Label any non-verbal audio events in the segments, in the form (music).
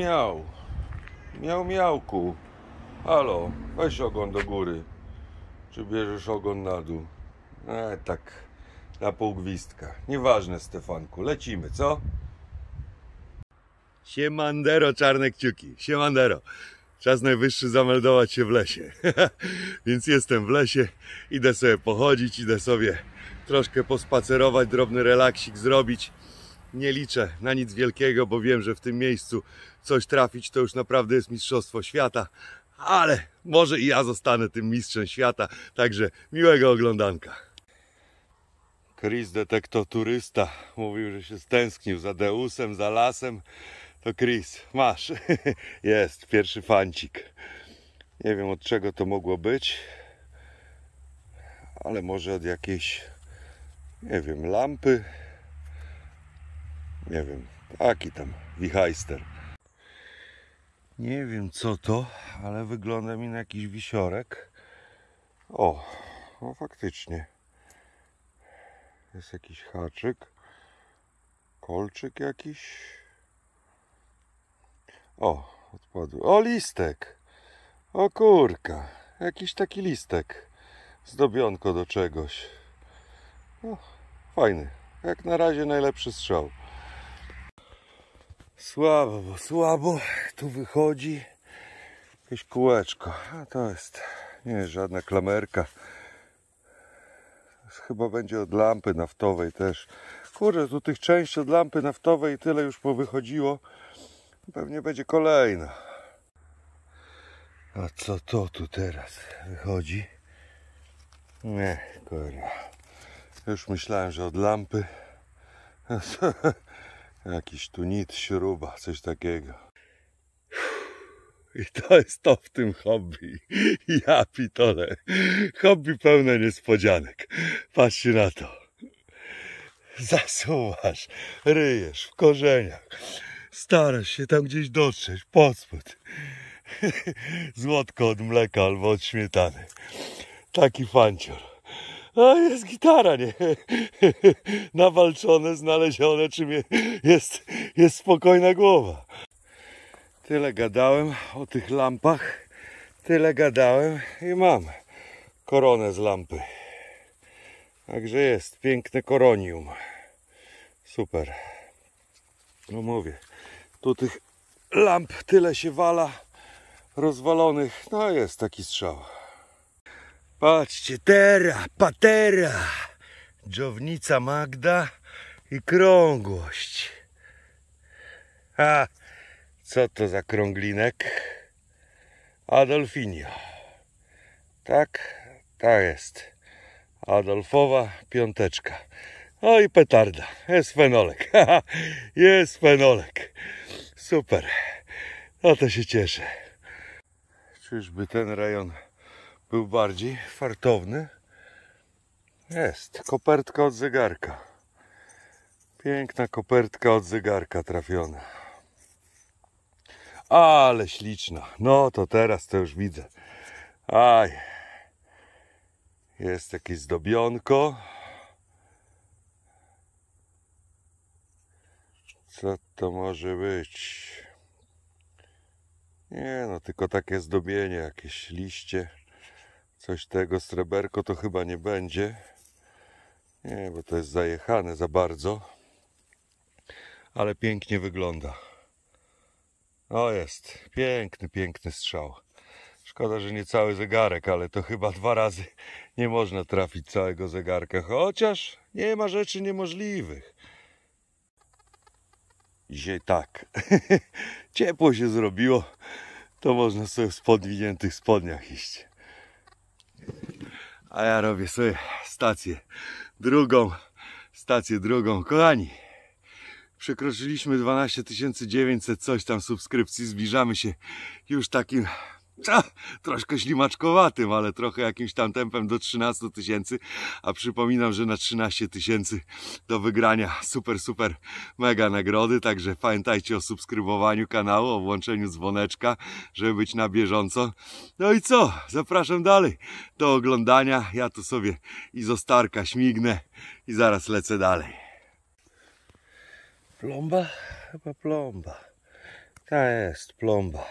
miał. Miał miałku. Halo, weź ogon do góry. Czy bierzesz ogon na dół? E, tak, na pół gwizdka. Nieważne, Stefanku, lecimy, co? Siemandero, czarne kciuki. Siemandero. Czas najwyższy zameldować się w lesie. (laughs) Więc jestem w lesie, idę sobie pochodzić, idę sobie troszkę pospacerować, drobny relaksik zrobić nie liczę na nic wielkiego, bo wiem, że w tym miejscu coś trafić to już naprawdę jest Mistrzostwo Świata, ale może i ja zostanę tym mistrzem świata, także miłego oglądanka. Chris turysta mówił, że się stęsknił za Deusem, za lasem. To Chris, masz, (laughs) jest pierwszy fancik. Nie wiem od czego to mogło być, ale może od jakiejś, nie wiem, lampy, nie wiem, taki tam wichajster. Nie wiem co to, ale wygląda mi na jakiś wisiorek. O, no faktycznie. Jest jakiś haczyk. Kolczyk jakiś. O, odpadł. O, listek! O kurka! Jakiś taki listek. Zdobionko do czegoś. No, fajny. Jak na razie najlepszy strzał. Słabo, bo słabo tu wychodzi jakieś kółeczko. A to jest nie jest żadna klamerka. Chyba będzie od lampy naftowej też. Kurde, tu tych części od lampy naftowej tyle już powychodziło. Pewnie będzie kolejna. A co to tu teraz wychodzi? Nie, kurwa. Już myślałem, że od lampy. (laughs) Jakiś tu śruba, coś takiego. I to jest to w tym hobby. Ja pitole. Hobby pełne niespodzianek. Patrzcie na to. Zasuwasz, ryjesz w korzeniach. Starasz się tam gdzieś dotrzeć, pod spód. Złotko od mleka albo od śmietany. Taki fancior a jest gitara, nie? (laughs) Nawalczone, znalezione, czym jest, jest spokojna głowa. Tyle gadałem o tych lampach, tyle gadałem i mam koronę z lampy. Także jest, piękne koronium. Super. No mówię, tu tych lamp tyle się wala rozwalonych. No jest taki strzał. Patrzcie, tera, patera, dżownica Magda i krągłość. A, co to za krąglinek? Adolfinio. Tak, tak jest. Adolfowa piąteczka. O i petarda. Jest fenolek. (laughs) jest fenolek. Super. No to się cieszę. Czyżby ten rejon był bardziej fartowny. Jest. Kopertka od zegarka. Piękna kopertka od zegarka trafiona. Ale śliczna. No to teraz to już widzę. Aj. Jest jakieś zdobionko. Co to może być? Nie no, tylko takie zdobienie, jakieś liście. Coś tego sreberko to chyba nie będzie. Nie, bo to jest zajechane za bardzo. Ale pięknie wygląda. O jest, piękny, piękny strzał. Szkoda, że nie cały zegarek, ale to chyba (laughs) dwa razy nie można trafić całego zegarka, chociaż nie ma rzeczy niemożliwych. Dzisiaj tak, (laughs) ciepło się zrobiło, to można sobie w podwiniętych spodniach iść. A ja robię sobie stację drugą, stację drugą. Kochani, przekroczyliśmy 12 900 coś tam subskrypcji, zbliżamy się już takim troszkę ślimaczkowatym, ale trochę jakimś tam tempem do 13 tysięcy, a przypominam, że na 13 tysięcy do wygrania super, super mega nagrody, także pamiętajcie o subskrybowaniu kanału, o włączeniu dzwoneczka, żeby być na bieżąco. No i co? Zapraszam dalej do oglądania. Ja tu sobie izostarka śmignę i zaraz lecę dalej. Plomba? Chyba plomba. Ta jest plomba.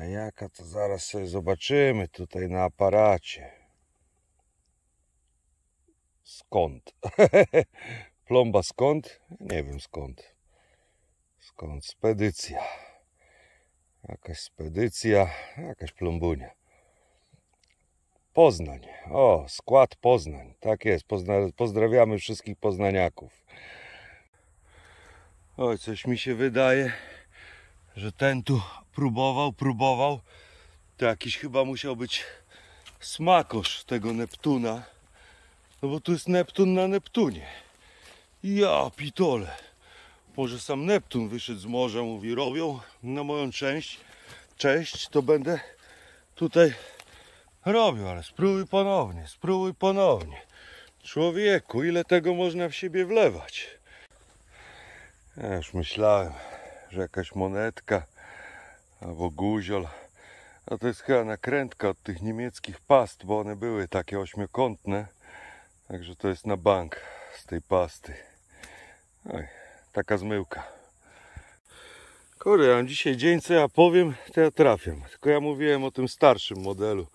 A jaka to zaraz sobie zobaczymy tutaj na aparacie. Skąd? (laughs) Plomba skąd? Nie wiem skąd. Skąd? Spedycja. Jakaś spedycja, jakaś plombunia. Poznań. O, skład Poznań. Tak jest. Pozna pozdrawiamy wszystkich poznaniaków. Oj, coś mi się wydaje, że ten tu próbował, próbował. To jakiś chyba musiał być smakosz tego Neptuna. No bo tu jest Neptun na Neptunie. Ja pitole. Może sam Neptun wyszedł z morza, mówi robią na moją część. Cześć, to będę tutaj robił, ale spróbuj ponownie, spróbuj ponownie. Człowieku, ile tego można w siebie wlewać? Ja już myślałem, że jakaś monetka albo guziol. A to jest chyba nakrętka od tych niemieckich past, bo one były takie ośmiokątne. Także to jest na bank z tej pasty. Oj, taka zmyłka. Kurde, mam dzisiaj dzień, co ja powiem, to ja trafiam. Tylko ja mówiłem o tym starszym modelu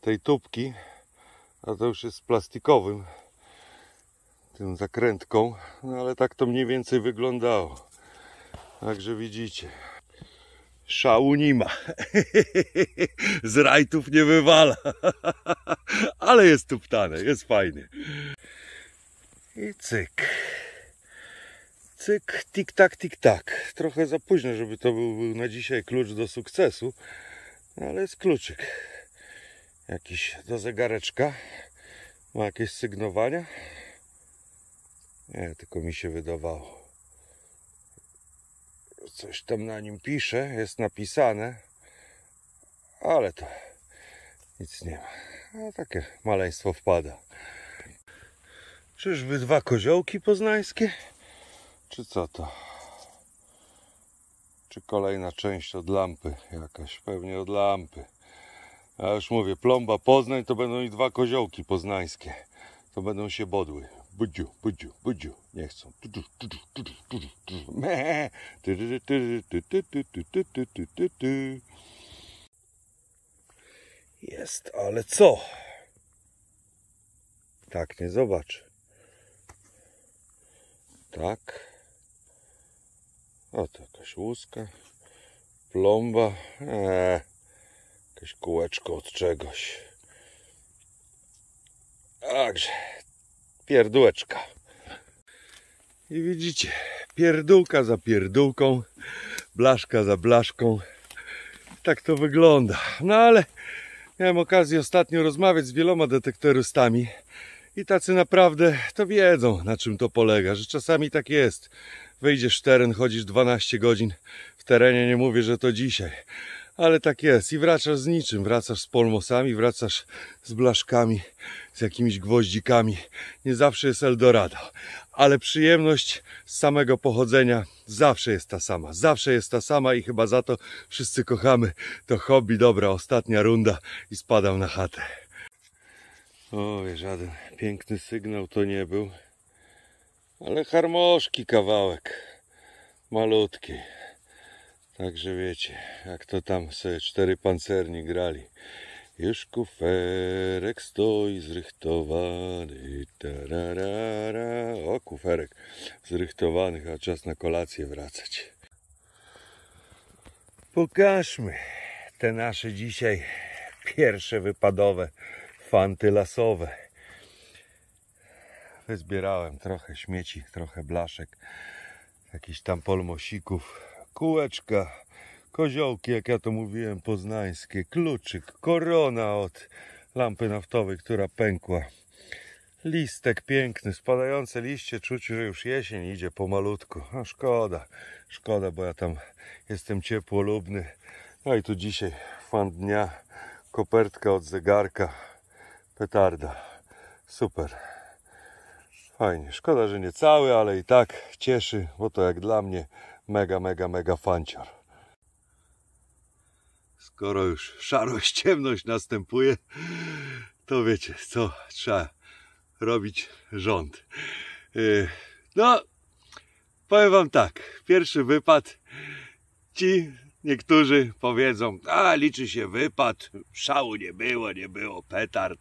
tej tubki, a to już jest plastikowym, tym zakrętką, no ale tak to mniej więcej wyglądało. Także widzicie, szału nie ma. (laughs) Z rajtów nie wywala. (laughs) Ale jest tu ptane, jest fajnie. I cyk. Cyk, tik tak, tik tak. Trochę za późno, żeby to był, był na dzisiaj klucz do sukcesu. No, ale jest kluczyk. Jakiś do zegareczka. Ma jakieś sygnowania? Nie, tylko mi się wydawało coś tam na nim pisze, jest napisane, ale to nic nie ma. A takie maleństwo wpada. Czyż wy dwa koziołki poznańskie? Czy co to? Czy kolejna część od lampy jakaś? Pewnie od lampy. A już mówię, plomba Poznań to będą i dwa koziołki poznańskie. To będą się bodły. Budziu, budziu, budziu nie chcą. Jest, ale co? Tak, nie zobacz. Tak. Oto jakaś łuska. Plomba. Eee, jakieś kółeczko od czegoś. Także, pierdółeczka. I widzicie, pierdółka za pierdółką, blaszka za blaszką. Tak to wygląda. No ale miałem okazję ostatnio rozmawiać z wieloma detektorystami i tacy naprawdę to wiedzą, na czym to polega, że czasami tak jest. Wyjdziesz w teren, chodzisz 12 godzin w terenie, nie mówię, że to dzisiaj, ale tak jest. I wracasz z niczym. Wracasz z polmosami, wracasz z blaszkami, z jakimiś gwoździkami. Nie zawsze jest Eldorado, ale przyjemność z samego pochodzenia zawsze jest ta sama. Zawsze jest ta sama i chyba za to wszyscy kochamy to hobby. Dobra, ostatnia runda i spadam na chatę. O, żaden piękny sygnał to nie był, ale harmoszki kawałek malutki. Także wiecie, jak to tam sobie cztery pancerni grali. Już kuferek stoi zrychtowany. Tararara. O, kuferek zrychtowany, a czas na kolację wracać. Pokażmy te nasze dzisiaj pierwsze wypadowe fanty lasowe. Wyzbierałem trochę śmieci, trochę blaszek, jakichś tam polmosików kółeczka, koziołki, jak ja to mówiłem, poznańskie, kluczyk, korona od lampy naftowej, która pękła. Listek piękny, spadające liście, czuć, że już jesień idzie pomalutku. A szkoda, szkoda, bo ja tam jestem ciepłolubny. No i tu dzisiaj fan dnia, kopertka od zegarka, petarda, super. Fajnie, szkoda, że nie cały, ale i tak cieszy, bo to jak dla mnie mega, mega, mega fanciar. Skoro już szarość, ciemność następuje, to wiecie, co trzeba robić rząd. Y, no, powiem Wam tak, pierwszy wypad, ci niektórzy powiedzą, a liczy się wypad, szału nie było, nie było, petard.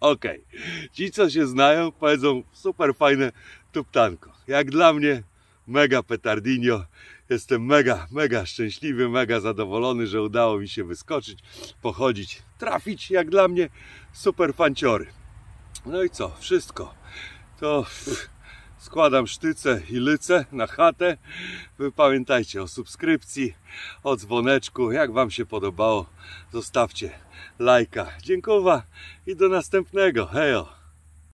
Okej, okay. ci co się znają powiedzą, super fajne tuptanko. Jak dla mnie mega petardinio. Jestem mega, mega szczęśliwy, mega zadowolony, że udało mi się wyskoczyć, pochodzić, trafić, jak dla mnie, super fanciory. No i co? Wszystko. To składam sztyce i lyce na chatę. Wy pamiętajcie o subskrypcji, o dzwoneczku. Jak Wam się podobało, zostawcie lajka. Dziękuję i do następnego. Hejo!